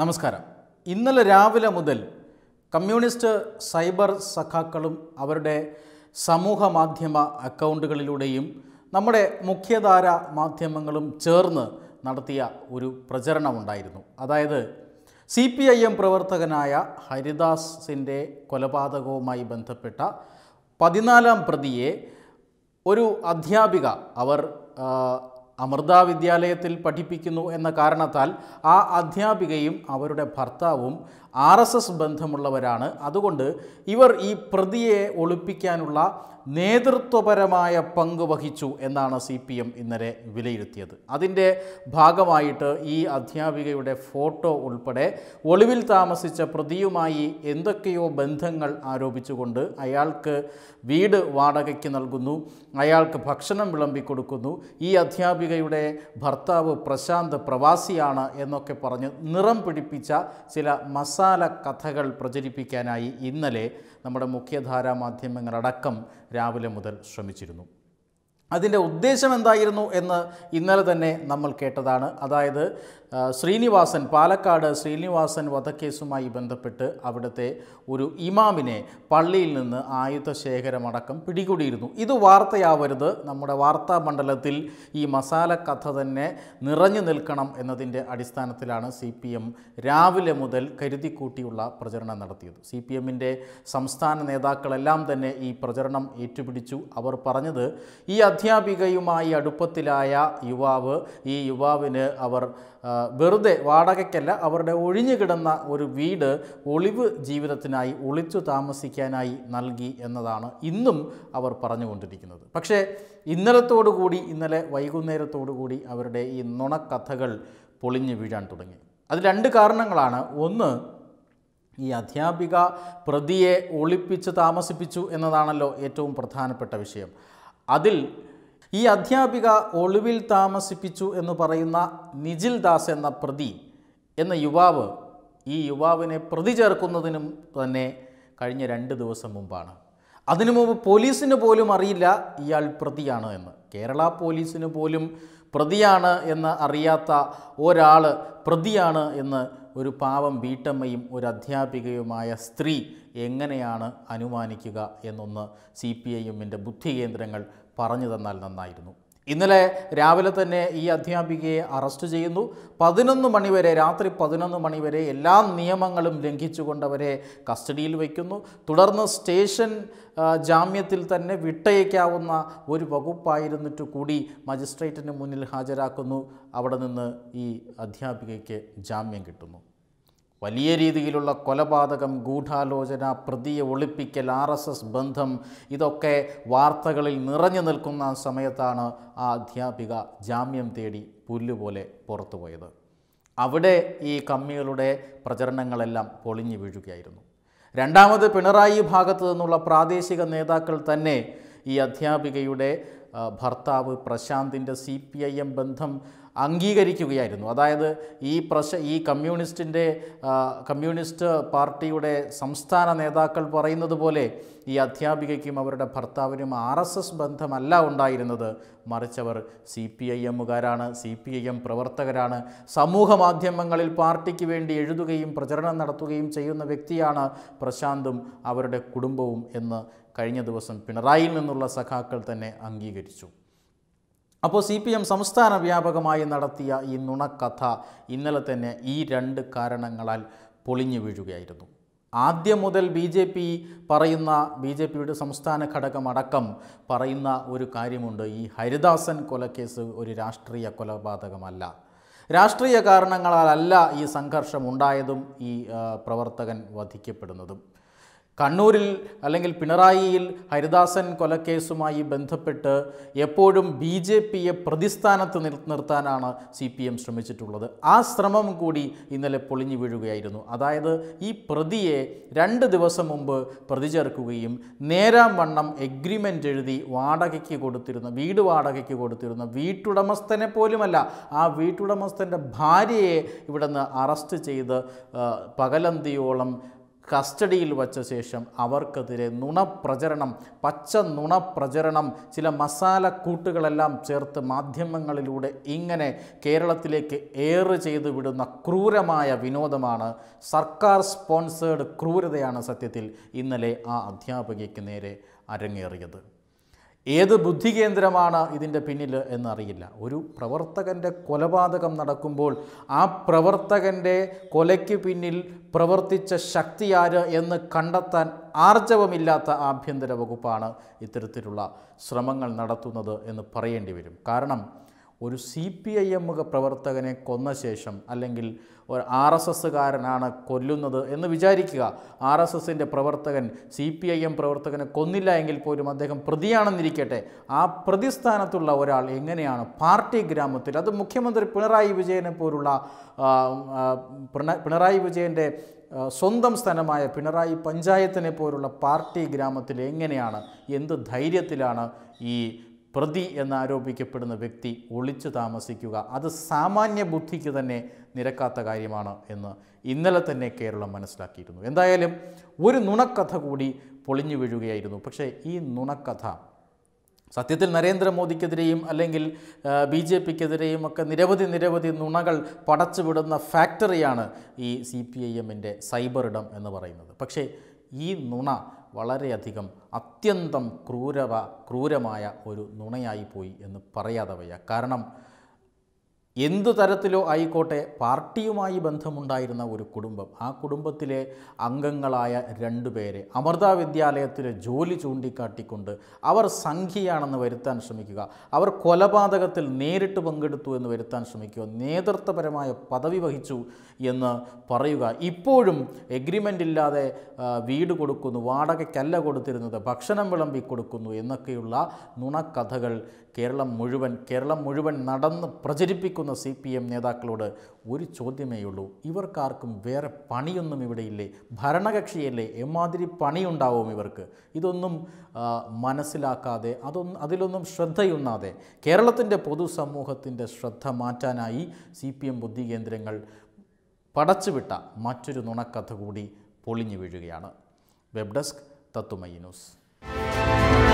നമസ്കാരം ഇന്നലെ രാവിലെ മുതൽ കമ്മ്യൂണിസ്റ്റ് സൈബർ സഖാക്കളും അവരുടെ സമൂഹ മാധ്യമ അക്കൗണ്ടുകളിലൂടെയും നമ്മുടെ മുഖ്യധാര മാധ്യമങ്ങളും ചേർന്ന് നടത്തിയ ഒരു പ്രചരണമുണ്ടായിരുന്നു അതായത് സി പി ഐ എം പ്രവർത്തകനായ ഹരിദാസിൻ്റെ കൊലപാതകവുമായി ബന്ധപ്പെട്ട പതിനാലാം പ്രതിയെ ഒരു അധ്യാപിക അവർ അമൃത വിദ്യാലയത്തിൽ പഠിപ്പിക്കുന്നു എന്ന കാരണത്താൽ ആ അധ്യാപികയും അവരുടെ ഭർത്താവും ആർ ബന്ധമുള്ളവരാണ് അതുകൊണ്ട് ഇവർ ഈ പ്രതിയെ ഒളിപ്പിക്കാനുള്ള നേതൃത്വപരമായ പങ്ക് വഹിച്ചു എന്നാണ് സി പി എം ഇന്നലെ വിലയിരുത്തിയത് അതിൻ്റെ ഭാഗമായിട്ട് ഈ അധ്യാപികയുടെ ഫോട്ടോ ഉൾപ്പെടെ ഒളിവിൽ താമസിച്ച പ്രതിയുമായി എന്തൊക്കെയോ ബന്ധങ്ങൾ ആരോപിച്ചുകൊണ്ട് അയാൾക്ക് വീട് വാടകയ്ക്ക് നൽകുന്നു അയാൾക്ക് ഭക്ഷണം വിളമ്പി കൊടുക്കുന്നു ഈ അധ്യാപികയുടെ ഭർത്താവ് പ്രശാന്ത് പ്രവാസിയാണ് എന്നൊക്കെ പറഞ്ഞ് നിറം പിടിപ്പിച്ച ചില മസാല കഥകൾ പ്രചരിപ്പിക്കാനായി ഇന്നലെ നമ്മുടെ മുഖ്യധാരാ മാധ്യമങ്ങളടക്കം രാവിലെ മുതൽ ശ്രമിച്ചിരുന്നു അതിൻ്റെ ഉദ്ദേശം എന്തായിരുന്നു എന്ന് ഇന്നലെ തന്നെ നമ്മൾ കേട്ടതാണ് അതായത് ശ്രീനിവാസൻ പാലക്കാട് ശ്രീനിവാസൻ വധക്കേസുമായി ബന്ധപ്പെട്ട് അവിടുത്തെ ഒരു ഇമാമിനെ പള്ളിയിൽ നിന്ന് ശേഖരമടക്കം പിടികൂടിയിരുന്നു ഇത് വാർത്തയാവരുത് നമ്മുടെ വാർത്താ മണ്ഡലത്തിൽ ഈ മസാല കഥ തന്നെ നിറഞ്ഞു നിൽക്കണം എന്നതിൻ്റെ അടിസ്ഥാനത്തിലാണ് സി പി എം രാവിലെ മുതൽ കരുതിക്കൂട്ടിയുള്ള പ്രചരണം നടത്തിയത് സി പി എമ്മിൻ്റെ സംസ്ഥാന നേതാക്കളെല്ലാം തന്നെ ഈ പ്രചരണം ഏറ്റുപിടിച്ചു അവർ പറഞ്ഞത് ഈ അധ്യാപികയുമായി അടുപ്പത്തിലായ യുവാവ് ഈ യുവാവിന് അവർ വെറുതെ വാടകയ്ക്കല്ല അവരുടെ ഒഴിഞ്ഞു കിടന്ന ഒരു വീട് ഒളിവ് ജീവിതത്തിനായി ഒളിച്ചു താമസിക്കാനായി നൽകി എന്നതാണ് ഇന്നും അവർ പറഞ്ഞുകൊണ്ടിരിക്കുന്നത് പക്ഷേ കൂടി ഇന്നലെ കൂടി അവരുടെ ഈ നുണക്കഥകൾ പൊളിഞ്ഞു വീഴാൻ തുടങ്ങി അത് രണ്ട് കാരണങ്ങളാണ് ഒന്ന് ഈ അധ്യാപിക പ്രതിയെ ഒളിപ്പിച്ച് താമസിപ്പിച്ചു എന്നതാണല്ലോ ഏറ്റവും പ്രധാനപ്പെട്ട വിഷയം അതിൽ ഈ അധ്യാപിക ഒളിവിൽ താമസിപ്പിച്ചു എന്ന് പറയുന്ന നിജിൽ ദാസ് എന്ന പ്രതി എന്ന യുവാവ് ഈ യുവാവിനെ പ്രതി ചേർക്കുന്നതിനും തന്നെ കഴിഞ്ഞ രണ്ട് ദിവസം മുമ്പാണ് അതിനു മുമ്പ് പോലീസിന് പോലും അറിയില്ല ഇയാൾ പ്രതിയാണ് എന്ന് കേരള പോലീസിന് പോലും പ്രതിയാണ് എന്ന് അറിയാത്ത ഒരാൾ പ്രതിയാണ് എന്ന് ഒരു പാവം വീട്ടമ്മയും ഒരു അധ്യാപികയുമായ സ്ത്രീ എങ്ങനെയാണ് അനുമാനിക്കുക എന്നൊന്ന് സി പി ഐ എമ്മിൻ്റെ ബുദ്ധി കേന്ദ്രങ്ങൾ പറഞ്ഞു തന്നാൽ നന്നായിരുന്നു ഇന്നലെ രാവിലെ തന്നെ ഈ അധ്യാപികയെ അറസ്റ്റ് ചെയ്യുന്നു പതിനൊന്ന് മണിവരെ രാത്രി പതിനൊന്ന് മണിവരെ എല്ലാ നിയമങ്ങളും ലംഘിച്ചുകൊണ്ടവരെ കസ്റ്റഡിയിൽ വയ്ക്കുന്നു തുടർന്ന് സ്റ്റേഷൻ ജാമ്യത്തിൽ തന്നെ വിട്ടയക്കാവുന്ന ഒരു വകുപ്പായിരുന്നിട്ട് കൂടി മജിസ്ട്രേറ്റിന് മുന്നിൽ ഹാജരാക്കുന്നു അവിടെ നിന്ന് ഈ അധ്യാപികയ്ക്ക് ജാമ്യം കിട്ടുന്നു വലിയ രീതിയിലുള്ള കൊലപാതകം ഗൂഢാലോചന പ്രതിയെ ഒളിപ്പിക്കൽ ആർ എസ് എസ് ബന്ധം ഇതൊക്കെ വാർത്തകളിൽ നിറഞ്ഞു നിൽക്കുന്ന സമയത്താണ് ആ അധ്യാപിക ജാമ്യം തേടി പുല്ലുപോലെ പുറത്തുപോയത് അവിടെ ഈ കമ്മികളുടെ പ്രചരണങ്ങളെല്ലാം പൊളിഞ്ഞു വീഴുകയായിരുന്നു രണ്ടാമത് പിണറായി ഭാഗത്തു നിന്നുള്ള പ്രാദേശിക നേതാക്കൾ തന്നെ ഈ അധ്യാപികയുടെ ഭർത്താവ് പ്രശാന്തിൻ്റെ സി പി ഐ എം ബന്ധം അംഗീകരിക്കുകയായിരുന്നു അതായത് ഈ പ്രശ ഈ കമ്മ്യൂണിസ്റ്റിൻ്റെ കമ്മ്യൂണിസ്റ്റ് പാർട്ടിയുടെ സംസ്ഥാന നേതാക്കൾ പറയുന്നത് പോലെ ഈ അധ്യാപികയ്ക്കും അവരുടെ ഭർത്താവിനും ആർ എസ് എസ് ബന്ധമല്ല ഉണ്ടായിരുന്നത് മറിച്ചവർ സി പി ഐ എമ്മുകാരാണ് സി പി ഐ എം പ്രവർത്തകരാണ് സമൂഹ മാധ്യമങ്ങളിൽ പാർട്ടിക്ക് വേണ്ടി എഴുതുകയും പ്രചരണം നടത്തുകയും ചെയ്യുന്ന വ്യക്തിയാണ് പ്രശാന്തും അവരുടെ കുടുംബവും എന്ന് കഴിഞ്ഞ ദിവസം പിണറായിയിൽ നിന്നുള്ള സഖാക്കൾ തന്നെ അംഗീകരിച്ചു അപ്പോൾ സി പി എം സംസ്ഥാന വ്യാപകമായി നടത്തിയ ഈ നുണക്കഥ ഇന്നലെ തന്നെ ഈ രണ്ട് കാരണങ്ങളാൽ പൊളിഞ്ഞു വീഴുകയായിരുന്നു ആദ്യം മുതൽ ബി ജെ പി പറയുന്ന ബി ജെ പിയുടെ സംസ്ഥാന ഘടകമടക്കം പറയുന്ന ഒരു കാര്യമുണ്ട് ഈ ഹരിദാസൻ കൊലക്കേസ് ഒരു രാഷ്ട്രീയ കൊലപാതകമല്ല രാഷ്ട്രീയ കാരണങ്ങളാലല്ല ഈ സംഘർഷം ഉണ്ടായതും ഈ പ്രവർത്തകൻ വധിക്കപ്പെടുന്നതും കണ്ണൂരിൽ അല്ലെങ്കിൽ പിണറായിയിൽ ഹരിദാസൻ കൊലക്കേസുമായി ബന്ധപ്പെട്ട് എപ്പോഴും ബി ജെ പിയെ പ്രതിസ്ഥാനത്ത് നിർത്താനാണ് സി പി എം ശ്രമിച്ചിട്ടുള്ളത് ആ ശ്രമം കൂടി ഇന്നലെ പൊളിഞ്ഞു വീഴുകയായിരുന്നു അതായത് ഈ പ്രതിയെ രണ്ട് ദിവസം മുമ്പ് പ്രതി ചേർക്കുകയും നേരാം വണ്ണം എഗ്രിമെൻ്റ് എഴുതി വാടകയ്ക്ക് കൊടുത്തിരുന്ന വീട് വാടകയ്ക്ക് കൊടുത്തിരുന്ന വീട്ടുടമസ്ഥനെ പോലുമല്ല ആ വീട്ടുടമസ്ഥൻ്റെ ഭാര്യയെ ഇവിടുന്ന് അറസ്റ്റ് ചെയ്ത് പകലന്തിയോളം കസ്റ്റഡിയിൽ വച്ച ശേഷം അവർക്കെതിരെ നുണപ്രചരണം പച്ച നുണപ്രചരണം ചില മസാല കൂട്ടുകളെല്ലാം ചേർത്ത് മാധ്യമങ്ങളിലൂടെ ഇങ്ങനെ കേരളത്തിലേക്ക് ഏറ് ചെയ്തു വിടുന്ന ക്രൂരമായ വിനോദമാണ് സർക്കാർ സ്പോൺസേഡ് ക്രൂരതയാണ് സത്യത്തിൽ ഇന്നലെ ആ അധ്യാപികയ്ക്ക് നേരെ അരങ്ങേറിയത് ഏത് ബുദ്ധി കേന്ദ്രമാണ് ഇതിൻ്റെ പിന്നിൽ എന്നറിയില്ല ഒരു പ്രവർത്തകൻ്റെ കൊലപാതകം നടക്കുമ്പോൾ ആ പ്രവർത്തകൻ്റെ കൊലയ്ക്ക് പിന്നിൽ പ്രവർത്തിച്ച ശക്തിയാര് എന്ന് കണ്ടെത്താൻ ആർജവമില്ലാത്ത ആഭ്യന്തര വകുപ്പാണ് ഇത്തരത്തിലുള്ള ശ്രമങ്ങൾ നടത്തുന്നത് എന്ന് പറയേണ്ടി വരും കാരണം ഒരു സി പി ഐ എമ്മുക പ്രവർത്തകനെ കൊന്ന ശേഷം അല്ലെങ്കിൽ ഒരു ആർ എസ് എസ്സുകാരനാണ് കൊല്ലുന്നത് എന്ന് വിചാരിക്കുക ആർ എസ് എസിൻ്റെ പ്രവർത്തകൻ സി പി ഐ എം പ്രവർത്തകനെ കൊന്നില്ല എങ്കിൽ പോലും അദ്ദേഹം പ്രതിയാണെന്നിരിക്കട്ടെ ആ പ്രതിസ്ഥാനത്തുള്ള ഒരാൾ എങ്ങനെയാണ് പാർട്ടി ഗ്രാമത്തിൽ അത് മുഖ്യമന്ത്രി പിണറായി വിജയനെ പോലുള്ള പിണറായി വിജയൻ്റെ സ്വന്തം സ്ഥലമായ പിണറായി പഞ്ചായത്തിനെ പോലുള്ള പാർട്ടി ഗ്രാമത്തിൽ എങ്ങനെയാണ് എന്ത് ധൈര്യത്തിലാണ് ഈ പ്രതി എന്നാരോപിക്കപ്പെടുന്ന വ്യക്തി ഒളിച്ചു താമസിക്കുക അത് സാമാന്യ ബുദ്ധിക്ക് തന്നെ നിരക്കാത്ത കാര്യമാണ് എന്ന് ഇന്നലെ തന്നെ കേരളം മനസ്സിലാക്കിയിരുന്നു എന്തായാലും ഒരു നുണക്കഥ കൂടി പൊളിഞ്ഞു വീഴുകയായിരുന്നു പക്ഷേ ഈ നുണക്കഥ സത്യത്തിൽ നരേന്ദ്രമോദിക്കെതിരെയും അല്ലെങ്കിൽ ബി ജെ പിക്കെതിരെയും ഒക്കെ നിരവധി നിരവധി നുണകൾ പടച്ചുവിടുന്ന ഫാക്ടറിയാണ് ഈ സി പി ഐ എമ്മിൻ്റെ സൈബർ ഇടം എന്ന് പറയുന്നത് പക്ഷേ ഈ നുണ വളരെയധികം അത്യന്തം ക്രൂരവ ക്രൂരമായ ഒരു നുണയായിപ്പോയി എന്ന് പറയാതെ വയ്യ കാരണം എന്തു തരത്തിലോ ആയിക്കോട്ടെ പാർട്ടിയുമായി ബന്ധമുണ്ടായിരുന്ന ഒരു കുടുംബം ആ കുടുംബത്തിലെ അംഗങ്ങളായ രണ്ടുപേരെ അമൃത വിദ്യാലയത്തിലെ ജോലി ചൂണ്ടിക്കാട്ടിക്കൊണ്ട് അവർ സംഖ്യയാണെന്ന് വരുത്താൻ ശ്രമിക്കുക അവർ കൊലപാതകത്തിൽ നേരിട്ട് പങ്കെടുത്തു എന്ന് വരുത്താൻ ശ്രമിക്കുക നേതൃത്വപരമായ പദവി വഹിച്ചു എന്ന് പറയുക ഇപ്പോഴും എഗ്രിമെൻ്റ് ഇല്ലാതെ വീട് കൊടുക്കുന്നു വാടകയ്ക്കല്ല കൊടുത്തിരുന്നത് ഭക്ഷണം വിളമ്പി കൊടുക്കുന്നു എന്നൊക്കെയുള്ള നുണക്കഥകൾ കേരളം മുഴുവൻ കേരളം മുഴുവൻ നടന്ന് പ്രചരിപ്പിക്കുന്നു നിൽക്കുന്ന സി പി എം നേതാക്കളോട് ഒരു ചോദ്യമേയുള്ളൂ ഇവർക്കാർക്കും വേറെ പണിയൊന്നും ഇവിടെയില്ലേ ഭരണകക്ഷിയല്ലേ എമാതിരി പണിയുണ്ടാവും ഇവർക്ക് ഇതൊന്നും മനസ്സിലാക്കാതെ അതൊന്നും അതിലൊന്നും ശ്രദ്ധയുണ്ണാതെ കേരളത്തിൻ്റെ പൊതുസമൂഹത്തിൻ്റെ ശ്രദ്ധ മാറ്റാനായി സി പി എം ബുദ്ധി കേന്ദ്രങ്ങൾ പടച്ചുവിട്ട മറ്റൊരു നുണക്കഥ കൂടി പൊളിഞ്ഞു വീഴുകയാണ് വെബ് ഡെസ്ക് തത്തുമയി ന്യൂസ്